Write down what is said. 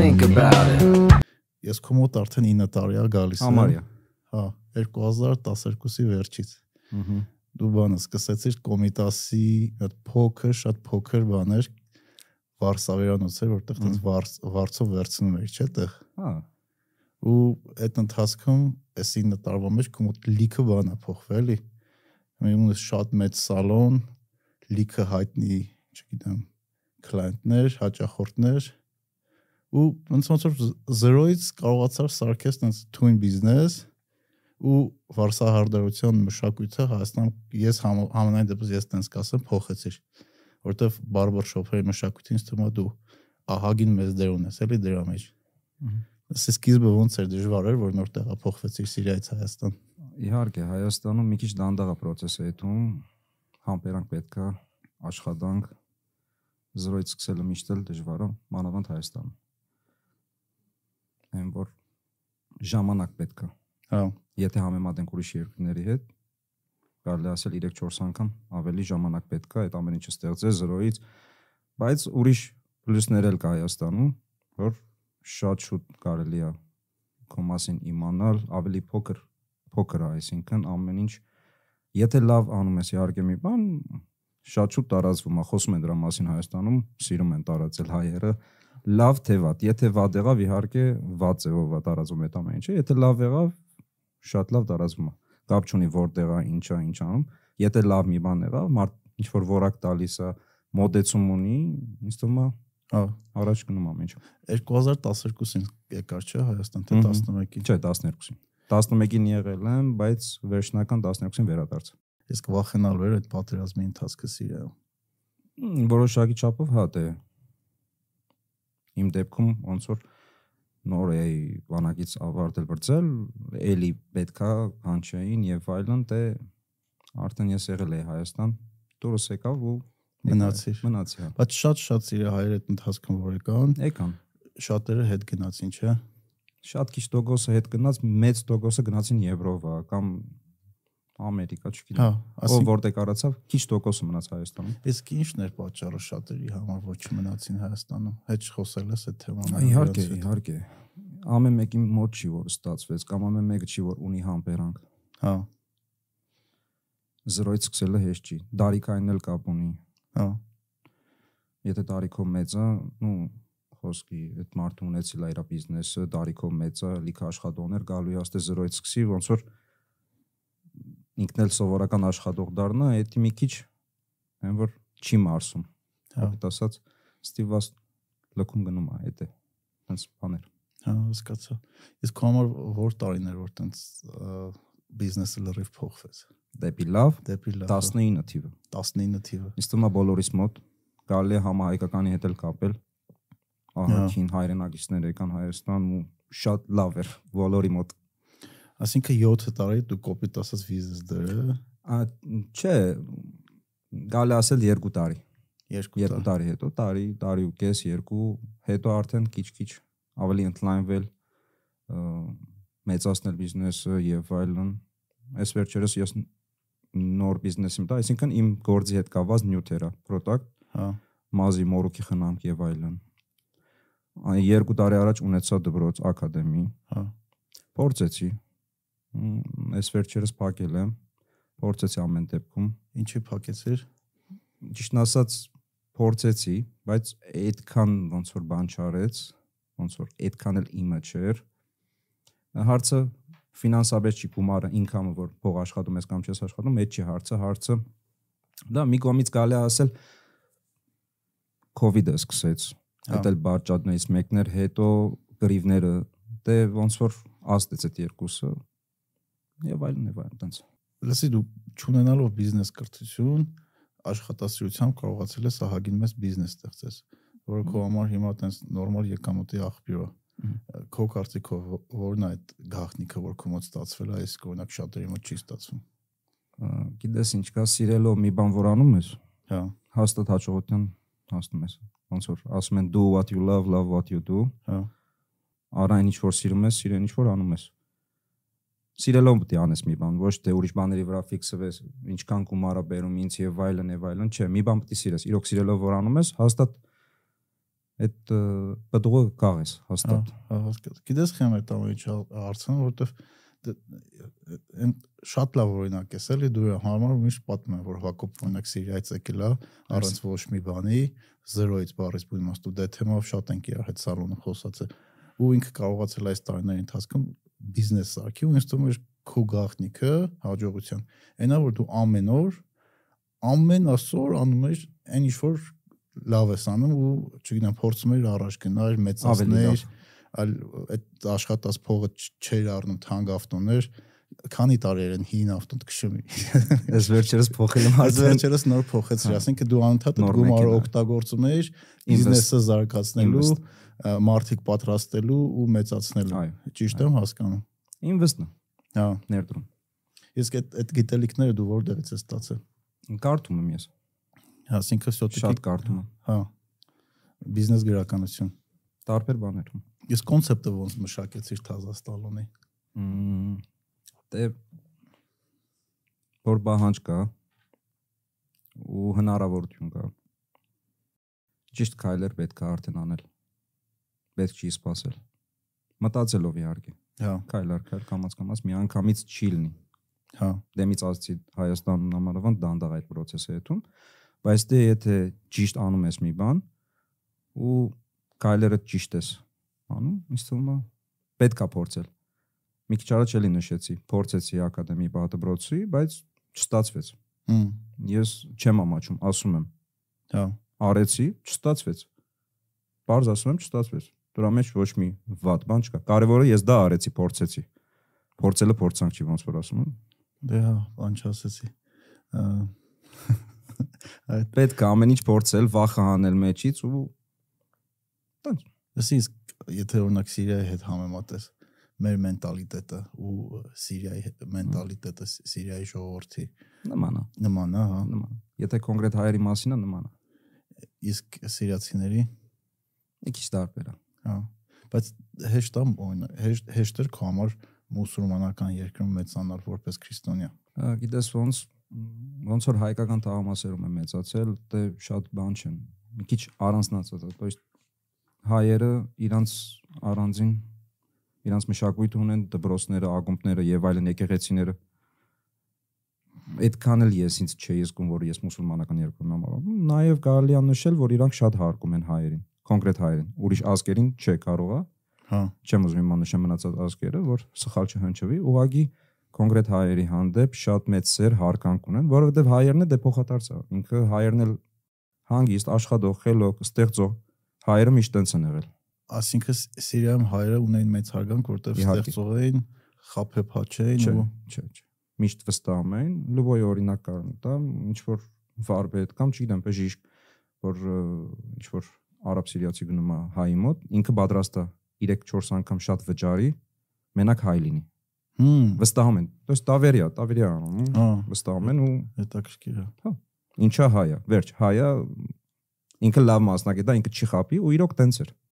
think about it. Ես քո մոտ արդեն 9 տարի է գալիս։ Համարյա։ Հա, 2012-ի հա, վերջից։ Ահա։ Դու բանը սկսեցիր կոմիտասի այդ փոքր, շատ փոքր բաներ Վարշավերանոցեր, որտեղ դից վարցով վերցնում էի, չէ՞ տեղ։ Հա։ Ու այդ ընթացքում այս 9 տարվա մեջ քո մոտ լիքը բան է փոխվել, էլի։ Մենք շատ մեծ սալոն, լիքը հայտնի, չգիտեմ, կլիենտներ, հաճախորդներ, ու ոնց ոնց որ զրոյից կարողացար սարքես տես թույն բիզնես ու վարսահարդարության մշակույթը Հայաստան ես համանայն դեպս ես տես կասեմ փոխեցիր որտեվ բարբեր շոփերի մշակույթին ստում դու ահագին մեծ դեր ունես էլի դրա մեջ Սա սկիզբը ոնց էր դժվար էր որ նոր տեղափոխվեցիր Սիրիայից Հայաստան իհարկե Հայաստանում մի քիչ դանդաղ է process-ը այդում համբերանք պետքա աշխատանք զրոյից սկսելը միշտ էլ դժվար է մանավանդ Հայաստանում եմ, որ ժամանակ պետք է։ Հա։ Եթե համեմատենք ուրիշ երկրների հետ, կարելի ասել 3-4 անգամ ավելի ժամանակ պետք է այդ ամեն ինչը ստեղծել զրոյից, բայց ուրիշ պլյուսներ էլ կա Հայաստանում, որ շատ շուտ կարելի է քո մասին իմանալ, ավելի փոքր փոքր է, այսինքն ամեն ինչ եթե լավ անում ես իհարկե մի բան, շատ շուտ տարածվում է, խոսում են դրա մասին Հայաստանում, սիրում են տարածել հայերը, հայ լավ թե վատ, եթե վատ եղավ, իհարկե վատ ձևով տարածում այդ ամեն ինչը, եթե լավ եղավ, շատ լավ տարածվում է։ Կապ չունի որտեղ է, ինչա, ինչ անում։ Եթե լավ մի բան եղավ, մարդ ինչ որ որակ տալիս է, մոդեցում ունի, ինձ թվում է Հա, առաջ գնում ամեն ինչ։ 2012-ին եկար չէ Հայաստան, թե 11-ին։ Չէ, 12-ին։ 11-ին եղել եմ, բայց վերջնական 12-ին վերադարձա։ Իսկ վախենալու էր այդ պատերազմի ընթացքը սիրել։ Որոշակի չափով հա, դե իմ դեպքում ոնց որ նոր էի բանակից ավարտել բրձել, էլի պետքա հանչային եւ այլն, դե արդեն ես եղել եի Հայաստան, դուրս եկավ ու մնացիր։ Մնացի, հա։ Բայց շատ-շատ սիրի հայրետ ընթացքում որ եկան։ Եկան։ Շատերը հետ գնացին, չէ՞։ Շատ քիչ տոկոսը հետ գնաց, մեծ տոկոսը գնացին Եվրովա կամ Ամերիկա, չգիտեմ, հա, ով որտեղ կարացավ, քիչ տոկոսը մնաց Հայաստանում։ Իսկ ի՞նչն էր պատճառը շատերի համար ոչ մնացին Հայաստանում։ Հետ խոսել ես այդ թեման։ Իհարկե, իհարկե։ Ամեն մեկի մոտ չի որ ստացվեց, կամ ամեն մեկը չի որ ունի համբերանք։ Հա։ Զրոյից սկսելը հեշտ չի։ Դարիքային էլ կապ ունի։ Հա։ Եթե տարիքով մեծ է, նու խոսքի այդ մարդը ունեցել է իր բիզնեսը, տարիքով մեծ է, լիքը աշխատողներ գալու է, ասես զրոյից սկսի, ոնց որ ինքն էլ սովորական աշխատող դառնա, դա մի քիչ այն որ չի մարսում։ հա։ Հապիտ ասած Ստիվաս լքում գնում է, դա տենց բաներ։ Հա, հասկացա։ Իսկ համար որ տարիներ որ տենց բիզնեսը լրիվ փոխվեց։ Դեպի լավ, դեպի լավ 19 հա։ թիվը։ 19 թիվը։ Իսկ թվում է բոլորիս մոտ կարելի է համահայկականի հետ էլ կապել։ Ահա հա։ քին հայրենակիցներ եկան Հայաստան ու շատ լավ էր բոլորի մոտ Այսինքն 7 տարի դու կոպիտ ասած վիզ դրել։ Ա չէ, գալի ասել 2 տարի։ 2 տարի հետո, տարի, տարի ու կես, 2, հետո արդեն քիչ-քիչ ավելի ընդլայնվել մեծացնել բիզնեսը եւ այլն։ Այս վերջերս ես նոր բիզնեսիմ տա, այսինքն իմ գործի հետ կապված նյութերը, product, հա, մազի, մորուքի խնամք եւ այլն։ Երկու տարի առաջ ունեցա դպրոց, ակադեմի, հա։ Փորձեցի, այս վերջերս փակել եմ փորձեցի ամեն դեպքում ինչի փակեցիր ճիշտ ասած փորձեցի բայց այդքան ոնց որ բան չարեց ոնց որ այդքան էլ իմը չէր հարցը ֆինանսապես չի գումարը ինքամը որ փող աշխատում ես կամ չես աշխատում այդ չի հարցը հարցը դա մի կողմից գալի ասել կոവിഡ്ը սկսեց հա։ այդ էլ բաժաններից մեկներ հետո գրիվները դե ոնց որ աստեց այդ երկուսը եւ այլն եւ այլն տենց լսի դու ճանանալով բիզնես կրթություն աշխատասիրությամբ կարողացել ես ահագին մեծ բիզնես ստեղծես որը քո համար հիմա տենց նորմալ եկամուտի աղբյուր է քո կարծիքով որն է այդ գաղտնիքը որ քո մոտ ստացվել է այս օրինակ շատերի մոտ չի ստացվում գիտես ինչ կա սիրելով մի բան որ անում ես հա հաստատ հաջողության հասնում ես ոնց որ ասում են do what you love love what you do հա արա ինչ որ սիրում ես սիրեն ինչ որ անում ես սիրելով պետք է անես մի բան, ոչ թե ուրիշ բաների վրա ֆիքսվես, ինչքան գումարը բերում ինձ եւ այլն եւ այլն, չէ, մի բան պետք է սիրես, իրոք սիրելով որ անում ես, հաստատ այդ պատուգը կաղես հաստատ։ Հա, գիտես քեմ այդ ամիջը արցան, որովհետեւ դե, այն շատ լավ օրինակ էս էլի դու համար միշտ պատմում են որ Հակոբ օրինակ Սիրիայից եկել է առանց ոչ մի բանի, զրոյից բառից բույմաստու դա թեմով շատ ենք իրար հետ սարոնը խոսացել ու ինքը կարողացել այս տարիների ընթացքում բիզնես սարքի ու ինստում էր քո գաղտնիքը հաջողության։ Այնա որ դու ամեն օր ամեն ասոր անում ես այն ինչ որ լավ ես անում ու չգիտեմ փորձում ես առաջ գնալ մեծացնել, այլ այդ աշխատած փողը չէր առնում թանկ ավտոներ, քանի տարեր են հին ավտոդկշում։ Ես վերջերս փոխել եմ արդեն։ Վերջերս նոր փոխեցի, հա, ասենք դու անընդհատ գումարը օգտագործում ես բիզնեսը զարգացնելու, մարքեթինգ պատրաստելու ու մեծացնելու։ Ճիշտ եմ հասկանում։ Ինվեստն է։ Հա, ներդրում։ Իսկ այդ այդ գիտելիքները դու որտեղից ես ստացել։ Կարդում եմ ես։ Այսինքն հա, սյոտիկի շատ կարդում եմ։ Հա։ Բիզնես գրականություն։ Տարբեր բաներ։ Իսկ կոնցեպտը ոնց մշակեցիր թազաստալոնի։ Մմ դե որ բահանջ կա ու հնարավորություն կա ճիշտ քայլեր պետք է արդեն անել պետք չի սпасել մտածելով իհարկե հա քայլ առ քայլ կամած կամած մի անգամից չի լինի հա դեմից ազդի Հայաստանում նամանավանդ դանդաղ այդ process-ը եթում բայց դե եթե ճիշտ անում ես մի բան ու քայլերը ճիշտ ես անում ինձ թվում է պետք է փորձել մի քիչ առաջ էլի նշեցի, փորձեցի ակադեմի բադբրոցի, բայց չստացվեց։ Հմ։ Ես չեմ ամաչում, ասում եմ։ Հա։ Արեցի, չստացվեց։ Պարզ ասում եմ, չստացվեց։ Դրա մեջ ոչ մի վատ բան չկա։ Կարևորը ես դա արեցի, փորձեցի։ Փորձելը փորձանք չի, ոնց որ ասում են։ Դե հա, բան չասեցի։ Այդ պետք է ամեն ինչ փորձել, վախը հանել մեջից ու տենց։ Իսկ եթե օրինակ Սիրիայի հետ համեմատես, մեր մենտալիտետը ու Սիրիայի մենտալիտետը Սիրիայի ժողովրդի նման է նման է հա նման եթե կոնկրետ հայերի մասին է նման է իսկ սիրիացիների մի քիչ տարբեր է հա բայց հեշտ է օնը հեշտ էր քո համար մուսուլմանական երկրում մեծանալ որպես քրիստոնյա գիտես ոնց ոնց որ հայկական թաղամասերում եմ մեծացել դե շատ բան չեն մի քիչ առանձնացած է то есть հայերը իրանց առանձին իրանց մշակույթ ունեն դբրոսները, ակումբները եւ այլն եկեղեցիները։ Այդքան էլ ես ինձ չէի զգում, որ ես մուսուլմանական երկրում եմ ապրում։ Նաեւ կարելի է նշել, որ իրանք շատ հարկում են հայերին, կոնկրետ հայերին։ Ուրիշ ազգերին չէ կարողա։ Հա։ Չեմ ուզում իման նշեմ մնացած ազգերը, որ սխալ չհնչվի, ուղագի կոնկրետ հայերի հանդեպ շատ մեծ սեր հարկանք ունեն, որովհետեւ հայերն է դե փոխադարձա։ Ինքը հայերն էլ հանգիստ, աշխատող, խելոք, ստեղծող հայերը միշտ տենց են եղել ասինքն Սիրիայում հայերը ունեն մեծ հարգանք, որտեղ ստեղծող էին, խափեփաչ էին, չէ, չէ, չէ միշտ վստահում են լուբոյ օրինակ կարող տա ինչ որ վարպետ կամ չգիտեմ բժիշկ որ ինչ որ արաբ սիրիացի գնում է հայի մոտ ինքը պատրաստ է 3-4 անգամ շատ վճարի մենակ հայ լինի հմ վստահում են то есть տավերիա տավերիա անում հա։ վստահում են ու հետաքրքիր է հա ինչա հայա վերջ հայա ինքը լավ մասնակից է ինքը չի խապի ու իրոք տենց էր